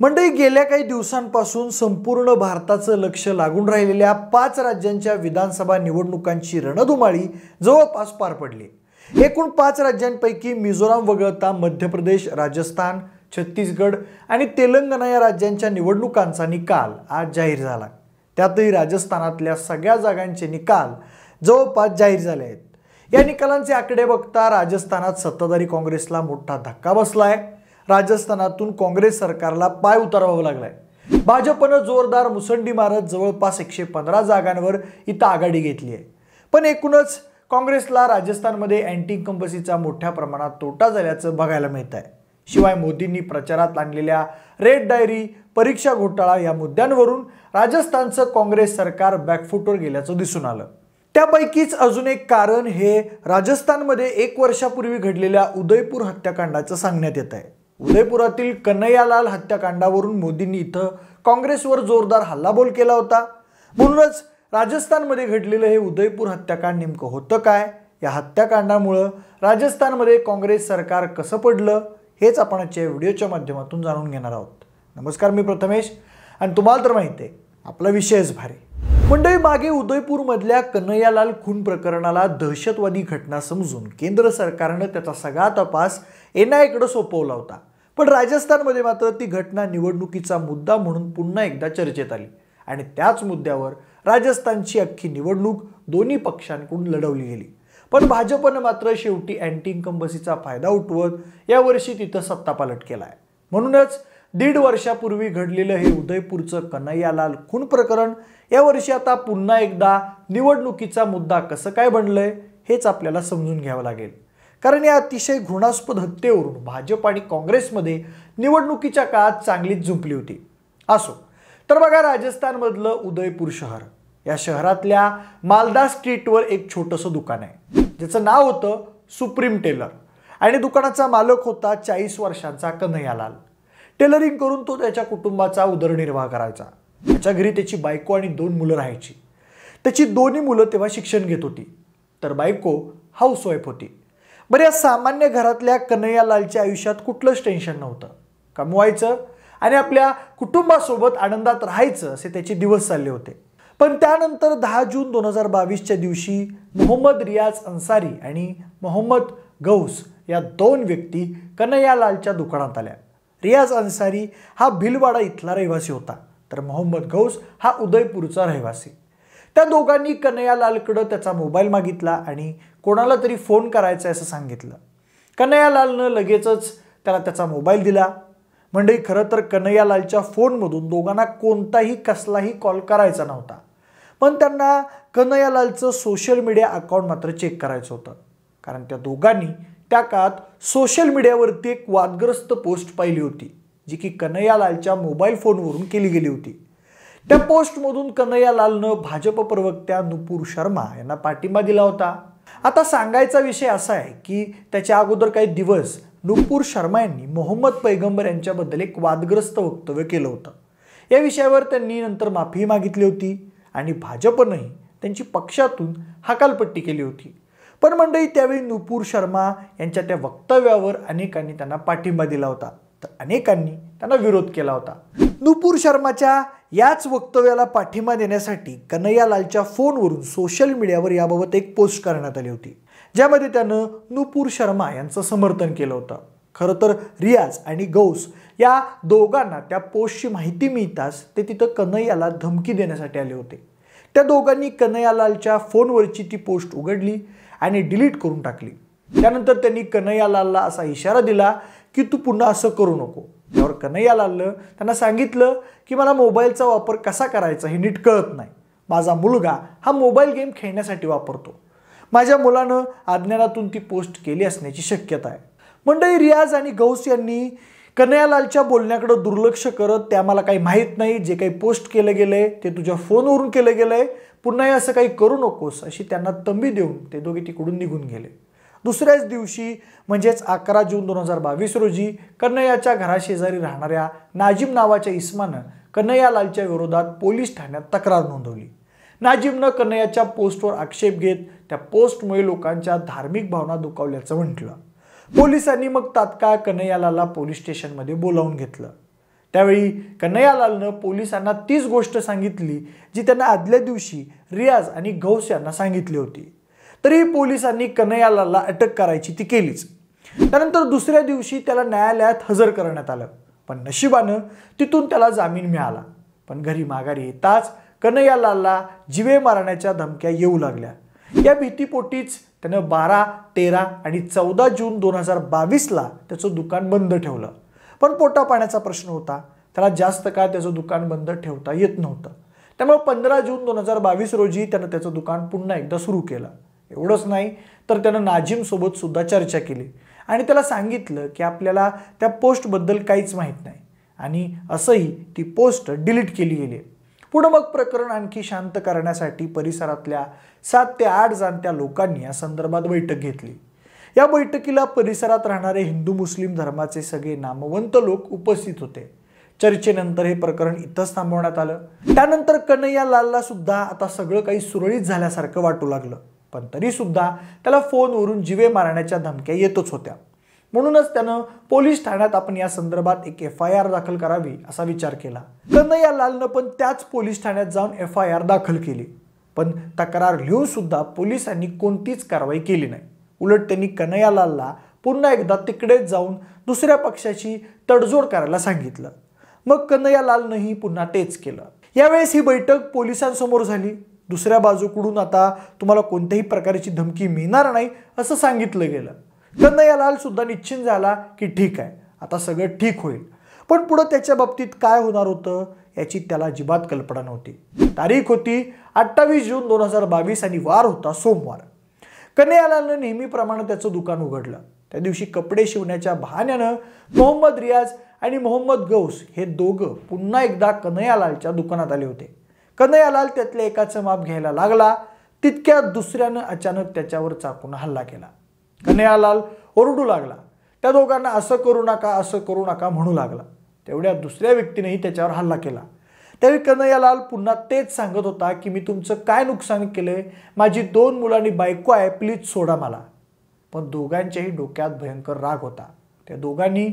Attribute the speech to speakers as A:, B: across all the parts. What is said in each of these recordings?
A: मंडळी गेल्या काही दिवसांपासून संपूर्ण भारताचं लक्ष लागून राहिलेल्या पाच राज्यांच्या विधानसभा निवडणुकांची रणधुमाळी जवळपास पार पडली एकूण पाच राज्यांपैकी मिझोराम वगळता मध्य प्रदेश राजस्थान छत्तीसगड आणि तेलंगणा या राज्यांच्या निवडणुकांचा निकाल आज जाहीर झाला त्यातही राजस्थानातल्या सगळ्या जागांचे निकाल जवळपास जाहीर झाले आहेत या निकालांचे आकडे बघता राजस्थानात सत्ताधारी काँग्रेसला मोठा धक्का बसला आहे राजस्थानातून काँग्रेस सरकारला पाय उतारवावं लागलाय भाजपनं जोरदार मुसंडी मारत जवळपास एकशे पंधरा जागांवर इथं आघाडी घेतली आहे पण एकूणच काँग्रेसला राजस्थानमध्ये अँटी कंपसीचा मोठ्या प्रमाणात तोटा झाल्याचं बघायला मिळत आहे शिवाय मोदींनी प्रचारात आणलेल्या रेड डायरी परीक्षा घोटाळा या मुद्द्यांवरून राजस्थानचं काँग्रेस सरकार बॅकफुटवर गेल्याचं दिसून आलं त्यापैकीच अजून एक कारण हे राजस्थानमध्ये एक वर्षापूर्वी घडलेल्या उदयपूर हत्याकांडाचं सांगण्यात येत आहे उदयपुरातील कन्हैयालाल हत्याकांडावरून मोदींनी इथं काँग्रेसवर जोरदार हल्लाबोल केला होता म्हणूनच राजस्थानमध्ये घडलेलं हे उदयपूर हत्याकांड नेमकं होतं काय या हत्याकांडामुळं राजस्थानमध्ये काँग्रेस सरकार कसं पडलं हेच आपण आजच्या व्हिडिओच्या माध्यमातून जाणून घेणार आहोत नमस्कार मी प्रथमेश आणि तुम्हाला तर माहिती आहे आपला विषयच भारी मंडळी मागे उदयपूरमधल्या कन्हैयालाल खून प्रकरणाला दहशतवादी घटना समजून केंद्र सरकारनं त्याचा सगळा तपास आयकडं सोपवला होता पण राजस्थानमध्ये मात्र ती घटना निवडणुकीचा मुद्दा म्हणून पुन्हा एकदा चर्चेत आली आणि त्याच मुद्द्यावर राजस्थानची अख्खी निवडणूक दोन्ही पक्षांकडून लढवली गेली पण भाजपनं मात्र शेवटी अँटी इन्कंबसीचा फायदा उठवत यावर्षी तिथं सत्तापालट केला आहे म्हणूनच दीड वर्षापूर्वी घडलेलं हे उदयपूरचं कन्हैयालाल खून प्रकरण यावर्षी आता पुन्हा एकदा निवडणुकीचा मुद्दा कसं काय बनलंय हेच आपल्याला समजून घ्यावं लागेल कारण या अतिशय घृणास्पद हत्येवरून भाजप आणि काँग्रेसमध्ये निवडणुकीच्या काळात चांगलीच झुंपली होती असो तर बघा राजस्थानमधलं उदयपूर शहर या शहरातल्या मालदा स्ट्रीटवर एक छोटंसं दुकान आहे ज्याचं नाव होतं सुप्रीम टेलर आणि दुकानाचा मालक होता चाळीस वर्षांचा कन्हैयालाल टेलरिंग करून तो त्याच्या कुटुंबाचा उदरनिर्वाह करायचा त्याच्या घरी त्याची बायको आणि दोन मुलं राहायची त्याची दोन्ही मुलं तेव्हा शिक्षण घेत होती तर बायको हाऊसवाईफ होती बऱ्याच या सामान्य घरातल्या कन्हैयालालच्या आयुष्यात कुठलंच टेन्शन नव्हतं कमवायचं आणि आपल्या कुटुंबासोबत आनंदात राहायचं असे त्याचे दिवस चालले होते पण त्यानंतर दहा जून दोन हजार बावीसच्या दिवशी मोहम्मद रियाज अन्सारी आणि मोहम्मद गौस या दोन व्यक्ती कन्हैयालालच्या दुकानात आल्या रियाज अन्सारी हा भिलवाडा इथला रहिवासी होता तर मोहम्मद गौस हा उदयपूरचा रहिवासी त्या दोघांनी कन्हैयालालकडं त्याचा मोबाईल मागितला आणि कोणाला तरी फोन करायचा आहे असं सांगितलं कन्हैयालालनं लगेचच त्याला त्याचा मोबाईल दिला म्हणजे खरं तर कन्हैयालालच्या फोनमधून दोघांना कोणताही कसलाही कॉल करायचा नव्हता पण त्यांना कन्हैयालालचं सोशल मीडिया अकाउंट मात्र चेक करायचं होतं कारण त्या दोघांनी त्या काळात सोशल मीडियावरती एक वादग्रस्त पोस्ट पाहिली होती जी की कन्हैयालालच्या मोबाईल फोनवरून केली गेली होती त्या पोस्टमधून कन्हैयालालनं भाजप प्रवक्त्या नुपूर शर्मा यांना पाठिंबा दिला होता आता सांगायचा विषय असा आहे की त्याच्या अगोदर काही दिवस नुपूर शर्मा यांनी मोहम्मद पैगंबर यांच्याबद्दल एक वादग्रस्त वक्तव्य केलं होतं या विषयावर त्यांनी नंतर माफी मागितली होती आणि भाजपनंही त्यांची पक्षातून हकालपट्टी केली होती पण मंडळी त्यावेळी नुपूर शर्मा यांच्या त्या वक्तव्यावर अनेकांनी त्यांना पाठिंबा दिला होता तर अनेकांनी त्यांना विरोध केला होता नुपूर शर्माच्या याच वक्तव्याला पाठिंबा देण्यासाठी कन्हैयालालच्या फोनवरून सोशल मीडियावर याबाबत एक पोस्ट करण्यात आली होती ज्यामध्ये त्यानं नुपूर शर्मा यांचं समर्थन केलं होतं खरं तर रियाज आणि गौस या दोघांना त्या पोस्टची माहिती मिळताच ते तिथं कन्हैयाला धमकी देण्यासाठी आले होते त्या दोघांनी कन्हैयालालच्या फोनवरची ती पोस्ट उघडली आणि डिलीट करून टाकली त्यानंतर त्यांनी कन्हैयालालला असा इशारा दिला की तू पुन्हा असं करू नको त्यावर कन्हैया त्यांना सांगितलं की मला मोबाईलचा वापर कसा करायचा हे नीट कळत नाही माझा मुलगा हा मोबाईल गेम खेळण्यासाठी वापरतो माझ्या मुलानं अज्ञानातून ती पोस्ट केली असण्याची शक्यता आहे मंडळी रियाज आणि गौस यांनी कन्हैयालालच्या बोलण्याकडे दुर्लक्ष करत त्या मला काही माहीत नाही जे काही पोस्ट केलं गेलं आहे ते तुझ्या फोनवरून केलं गेलं आहे पुन्हाही असं काही करू नकोस अशी त्यांना तंबी देऊन ते दोघे तिकडून निघून गेले दुसऱ्याच दिवशी म्हणजेच अकरा जून दोन हजार बावीस रोजी कन्हैयाच्या घराशेजारी राहणाऱ्या नाजिम नावाच्या इस्मानं कन्हैयालालच्या विरोधात पोलीस ठाण्यात तक्रार नोंदवली नाजिमनं कन्हैयाच्या पोस्टवर आक्षेप घेत त्या पोस्टमुळे लोकांच्या धार्मिक भावना दुखावल्याचं म्हटलं पोलिसांनी मग तात्काळ कन्हैयालाला पोलीस स्टेशनमध्ये बोलावून घेतलं त्यावेळी कन्हैयालालनं पोलिसांना तीच गोष्ट सांगितली जी त्यांना आदल्या दिवशी रियाज आणि गौस यांना सांगितली होती तरी पोलिसांनी कन्हैयालाला अटक करायची ती केलीच त्यानंतर दुसऱ्या दिवशी त्याला न्यायालयात हजर करण्यात आलं पण नशिबानं तिथून त्याला जामीन मिळाला पण घरी माघारी येताच कन्हैयालालला जिवे मारण्याच्या धमक्या येऊ लागल्या या भीतीपोटीच त्यानं बारा तेरा आणि चौदा जून दोन हजार बावीसला त्याचं दुकान बंद ठेवलं पण पोटापाण्याचा प्रश्न होता त्याला जास्त काळ त्याचं दुकान बंद ठेवता येत नव्हतं त्यामुळे पंधरा जून दोन हजार बावीस रोजी त्यानं त्याचं दुकान पुन्हा एकदा सुरू केलं एवढंच नाही तर त्यानं सोबत सुद्धा चर्चा केली आणि त्याला सांगितलं की आपल्याला त्या पोस्टबद्दल काहीच माहीत नाही आणि असंही ती पोस्ट डिलीट केली गेली पुढं मग प्रकरण आणखी शांत करण्यासाठी परिसरातल्या सात ते आठ जाणत्या लोकांनी या संदर्भात बैठक घेतली या बैठकीला परिसरात राहणारे हिंदू मुस्लिम धर्माचे सगळे नामवंत लोक उपस्थित होते चर्चेनंतर हे प्रकरण इथंच थांबवण्यात आलं त्यानंतर कन्हैया लालला सुद्धा आता सगळं काही सुरळीत झाल्यासारखं वाटू लागलं पण तरीसुद्धा त्याला फोनवरून जिवे मारण्याच्या धमक्या येतच होत्या म्हणूनच त्यानं पोलीस ठाण्यात आपण या संदर्भात एक एफ आय आर दाखल करावी असा विचार केला कन्हैया लालनं पण त्याच पोलीस ठाण्यात जाऊन एफ आय आर दाखल केली पण तक्रार लिहून सुद्धा पोलिसांनी कोणतीच कारवाई केली नाही उलट त्यांनी लालला पुन्हा एकदा तिकडेच जाऊन दुसऱ्या पक्षाची तडजोड करायला सांगितलं मग लालनंही पुन्हा तेच केलं यावेळेस ही बैठक पोलिसांसमोर झाली दुसऱ्या बाजूकडून आता तुम्हाला कोणत्याही प्रकारची धमकी मिळणार नाही असं सांगितलं गेलं कन्हैयालाल सुद्धा निश्चिंत झाला की ठीक आहे आता सगळं ठीक होईल पण पुढं त्याच्या बाबतीत काय होणार होतं याची त्याला अजिबात कल्पना नव्हती तारीख होती अठ्ठावीस जून दोन हजार बावीस आणि वार होता सोमवार कन्हैयालालनं नेहमीप्रमाणे त्याचं दुकान उघडलं त्या दिवशी कपडे शिवण्याच्या बहाण्यानं मोहम्मद रियाज आणि मोहम्मद गौस हे दोघं पुन्हा एकदा कन्हैयालालच्या दुकानात आले होते कन्हैयालाल त्यातल्या एकाचं माप घ्यायला लागला तितक्या दुसऱ्यानं अचानक त्याच्यावर चाकून हल्ला केला कन्हैयालाल ओरडू लागला त्या दोघांना असं करू नका असं करू नका म्हणू लागला तेवढ्या दुसऱ्या व्यक्तीनेही त्याच्यावर हल्ला केला त्यावेळी कन्हैयालाल पुन्हा तेच सांगत होता की मी तुमचं काय नुकसान केलं आहे माझी दोन मुलांनी बायको आहे प्लीज सोडा मला पण दोघांच्याही डोक्यात भयंकर राग होता त्या दोघांनी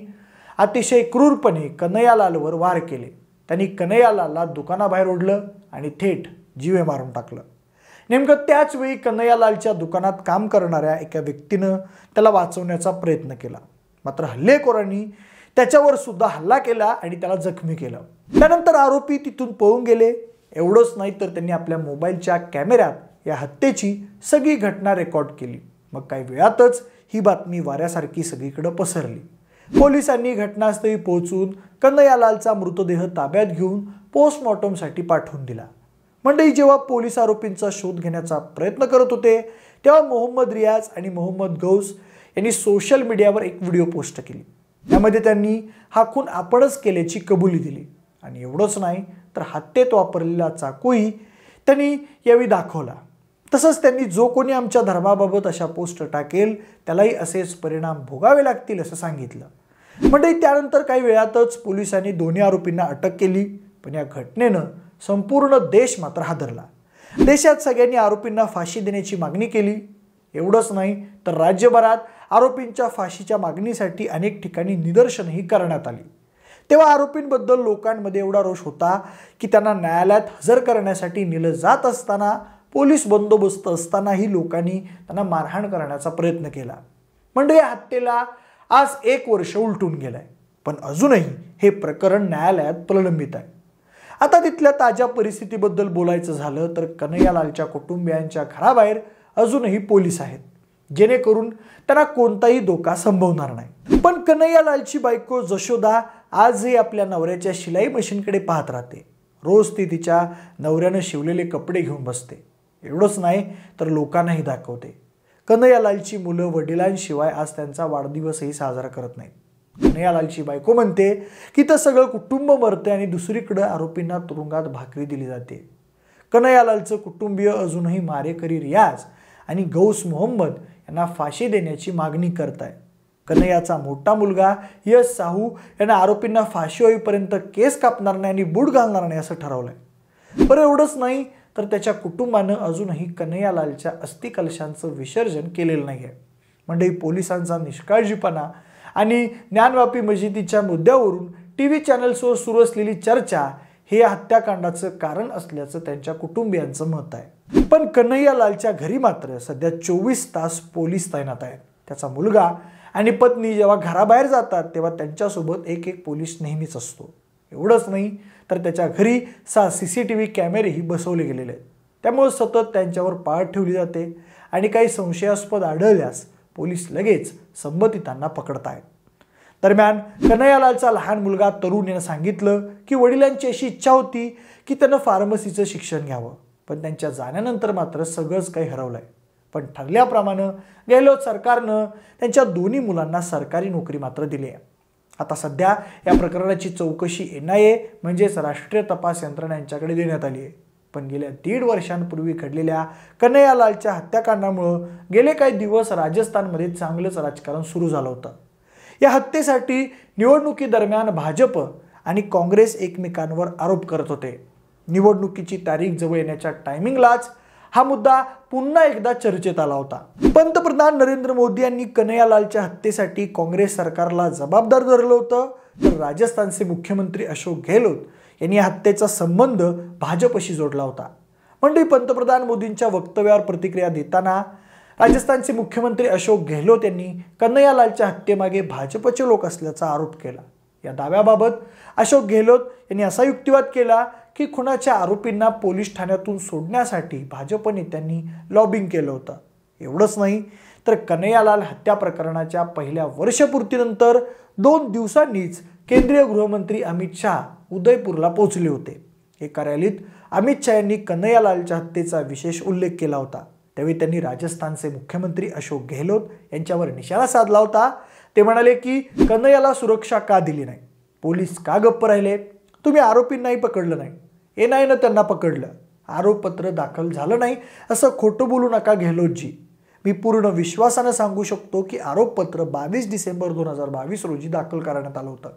A: अतिशय क्रूरपणे कन्हैयालालवर वार केले त्यांनी कन्हयालालला दुकानाबाहेर ओढलं आणि थेट जीवे मारून टाकलं नेमकं त्याच वेळी कन्हैयालालच्या दुकानात काम करणाऱ्या एका व्यक्तीनं त्याला वाचवण्याचा प्रयत्न केला मात्र हल्लेखोरांनी त्याच्यावर सुद्धा हल्ला केला आणि त्याला जखमी केलं त्यानंतर आरोपी तिथून पळून गेले एवढंच नाही तर त्यांनी आपल्या मोबाईलच्या कॅमेऱ्यात या हत्येची सगळी घटना रेकॉर्ड केली मग काही वेळातच ही बातमी वाऱ्यासारखी सगळीकडे पसरली पोलिसांनी घटनास्थळी पोहोचून कन्हैयालालचा मृतदेह ताब्यात घेऊन पोस्टमॉर्टमसाठी पाठवून दिला मंडळी जेव्हा पोलीस आरोपींचा शोध घेण्याचा प्रयत्न करत होते तेव्हा मोहम्मद रियाज आणि मोहम्मद गौस यांनी सोशल मीडियावर एक व्हिडिओ पोस्ट केली त्यामध्ये त्यांनी हा खून आपणच केल्याची कबुली दिली आणि एवढंच नाही तर हत्येत वापरलेला चाकूही त्यांनी यावेळी दाखवला तसंच त्यांनी जो कोणी आमच्या धर्माबाबत अशा पोस्ट टाकेल त्यालाही असेच परिणाम भोगावे लागतील असं सांगितलं म्हणजे त्यानंतर काही वेळातच पोलिसांनी दोन्ही आरोपींना अटक केली पण या घटनेनं संपूर्ण देश मात्र हादरला देशात सगळ्यांनी आरोपींना फाशी देण्याची मागणी केली एवढंच नाही तर राज्यभरात आरोपींच्या फाशीच्या मागणीसाठी अनेक ठिकाणी निदर्शनही करण्यात आली तेव्हा आरोपींबद्दल लोकांमध्ये एवढा रोष होता की त्यांना न्यायालयात हजर करण्यासाठी नेलं जात असताना पोलीस बंदोबस्त असतानाही लोकांनी त्यांना मारहाण करण्याचा प्रयत्न केला म्हणजे या हत्येला आज एक वर्ष उलटून गेलं आहे पण अजूनही हे प्रकरण न्यायालयात प्रलंबित आहे आता तिथल्या ताज्या परिस्थितीबद्दल बोलायचं झालं तर कन्हैयालालच्या कुटुंबियांच्या घराबाहेर अजूनही पोलीस आहेत जेणेकरून त्यांना कोणताही धोका संभवणार नाही पण कन्हैयालालची बायको जशोदा आजही आपल्या नवऱ्याच्या शिलाई मशीनकडे पाहत राहते रोज ती तिच्या नवऱ्यानं शिवलेले कपडे घेऊन बसते एवढंच नाही तर लोकांनाही दाखवते कन्हैयालालची मुलं वडिलांशिवाय आज त्यांचा वाढदिवसही साजरा करत नाहीत कन्हैयालालची बायको म्हणते की तर सगळं कुटुंब मरते आणि दुसरीकडं आरोपींना तुरुंगात भाकरी दिली जाते कन्हैयालालचं कुटुंबीय अजूनही मारेकरी रियाज आणि गौस मोहम्मद यांना फाशी देण्याची मागणी करताय कन्हैयाचा मोठा मुलगा यश साहू यांना आरोपींना फाशी होईपर्यंत केस कापणार नाही आणि बूट घालणार नाही असं ठरवलंय आहे बरं एवढंच नाही तर त्याच्या कुटुंबानं अजूनही कन्हैयालालच्या अस्थिकलशांचं विसर्जन केलेलं नाही आहे म्हणजे पोलिसांचा निष्काळजीपणा आणि ज्ञानव्यापी मशिदीच्या मुद्द्यावरून टी व्ही चॅनल्सवर सुरू असलेली चर्चा हे हत्याकांडाचं कारण असल्याचं त्यांच्या कुटुंबियांचं मत आहे पण कन्हैयालालच्या घरी मात्र सध्या चोवीस तास पोलीस तैनात आहेत त्याचा मुलगा आणि पत्नी जेव्हा घराबाहेर जातात तेव्हा त्यांच्यासोबत एक एक पोलीस नेहमीच असतो एवढंच नाही तर त्याच्या घरी सहा सी सी टी व्ही कॅमेरेही बसवले गेलेले आहेत त्यामुळे सतत त्यांच्यावर पाळत ठेवली जाते आणि काही संशयास्पद आढळल्यास पोलीस लगेच संबंधितांना पकडतायत दरम्यान कन्हैयालालचा लहान मुलगा यानं सांगितलं की वडिलांची अशी इच्छा होती की त्यांना फार्मसीचं शिक्षण घ्यावं पण त्यांच्या जाण्यानंतर मात्र सगळंच काही हरवलं आहे पण ठरल्याप्रमाणे गेहलोत सरकारनं त्यांच्या दोन्ही मुलांना सरकारी नोकरी मात्र दिली आहे आता सध्या या प्रकरणाची चौकशी एन आय ए म्हणजेच राष्ट्रीय तपास यंत्रणा यांच्याकडे देण्यात आली आहे पण गेल्या दीड वर्षांपूर्वी घडलेल्या कन्हैयालालच्या हत्याकांडामुळं गेले काही दिवस राजस्थानमध्ये चांगलंच राजकारण सुरू झालं होतं या हत्येसाठी निवडणुकीदरम्यान भाजप आणि काँग्रेस एकमेकांवर आरोप करत होते निवडणुकीची तारीख जवळ येण्याच्या टायमिंगलाच हा मुद्दा पुन्हा एकदा चर्चेत आला होता पंतप्रधान नरेंद्र मोदी यांनी कन्हैयालालच्या हत्येसाठी काँग्रेस सरकारला जबाबदार धरलं होतं तर राजस्थानचे मुख्यमंत्री अशोक गेहलोत यांनी हत्येचा संबंध भाजपशी जोडला होता मंडळी पंतप्रधान मोदींच्या वक्तव्यावर प्रतिक्रिया देताना राजस्थानचे मुख्यमंत्री अशोक गेहलोत यांनी कन्हैयालालच्या हत्येमागे भाजपचे लोक असल्याचा आरोप केला या दाव्याबाबत अशोक गेहलोत यांनी असा युक्तिवाद केला की खुनाच्या आरोपींना पोलीस ठाण्यातून सोडण्यासाठी भाजप नेत्यांनी लॉबिंग केलं होतं एवढंच नाही तर कन्हैयालाल हत्या प्रकरणाच्या पहिल्या वर्षपूर्तीनंतर दोन दिवसांनीच केंद्रीय गृहमंत्री अमित शहा उदयपूरला पोहोचले होते एका रॅलीत अमित शहा यांनी कन्हैयालालच्या हत्येचा विशेष उल्लेख केला होता त्यावेळी त्यांनी राजस्थानचे मुख्यमंत्री अशोक गेहलोत यांच्यावर निशाणा साधला होता ते म्हणाले की कन्हैयाला सुरक्षा का दिली नाही पोलीस का गप्प राहिले तुम्ही आरोपींनाही पकडलं नाही एन आयनं त्यांना पकडलं आरोपपत्र दाखल झालं नाही असं खोटं बोलू नका गेहलोतजी मी पूर्ण विश्वासानं सांगू शकतो की आरोपपत्र बावीस डिसेंबर दोन हजार बावीस रोजी दाखल करण्यात आलं होतं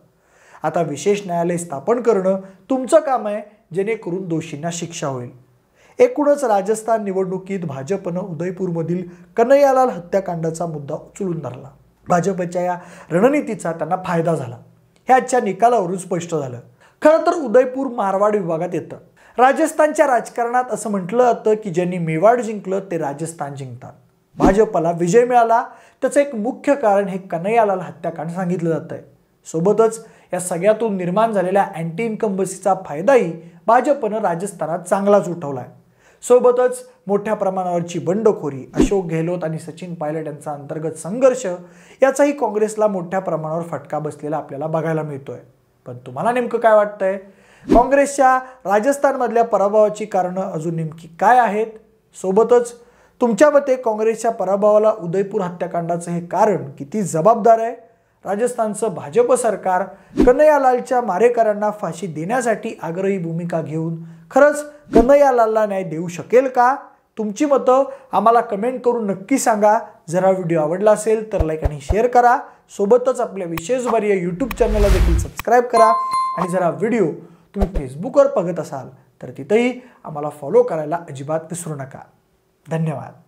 A: आता विशेष न्यायालय स्थापन करणं तुमचं काम आहे जेणेकरून दोषींना शिक्षा होईल एकूणच राजस्थान निवडणुकीत भाजपनं उदयपूरमधील कन्हैयालाल हत्याकांडाचा मुद्दा उचलून धरला भाजपच्या या रणनीतीचा त्यांना फायदा झाला हे आजच्या निकालावरून स्पष्ट झालं खरं तर उदयपूर मारवाड विभागात येतं राजस्थानच्या राजकारणात असं म्हटलं जातं की ज्यांनी मेवाड जिंकलं ते राजस्थान जिंकतात भाजपला विजय मिळाला त्याचं एक मुख्य कारण हे कन्हैयालाल हत्याकांड सांगितलं जातं आहे सोबतच या सगळ्यातून निर्माण झालेल्या अँटी इन्कम्बसीचा फायदाही भाजपनं राजस्थानात चांगलाच उठवला आहे सोबतच मोठ्या प्रमाणावरची बंडखोरी अशोक गेहलोत आणि सचिन पायलट यांचा अंतर्गत संघर्ष याचाही काँग्रेसला मोठ्या प्रमाणावर फटका बसलेला आपल्याला बघायला मिळतोय पण तुम्हाला नेमकं काय वाटतंय काँग्रेसच्या राजस्थानमधल्या पराभवाची कारणं अजून नेमकी काय आहेत सोबतच तुमच्या मते काँग्रेसच्या पराभवाला उदयपूर हत्याकांडाचं हे कारण किती जबाबदार आहे राजस्थानचं भाजप सरकार कन्हैयालालच्या मारेकरांना फाशी देण्यासाठी आग्रही भूमिका घेऊन खरंच कन्हैयालालला न्याय देऊ शकेल का तुमची मतं आम्हाला कमेंट करून नक्की सांगा जरा व्हिडिओ आवडला असेल तर लाईक आणि शेअर करा सोबतच आपल्या विशेष या यूट्यूब चॅनलला देखील सबस्क्राईब करा आणि जरा व्हिडिओ तुम्ही फेसबुकवर बघत असाल तर तिथेही आम्हाला फॉलो करायला अजिबात विसरू नका धन्यवाद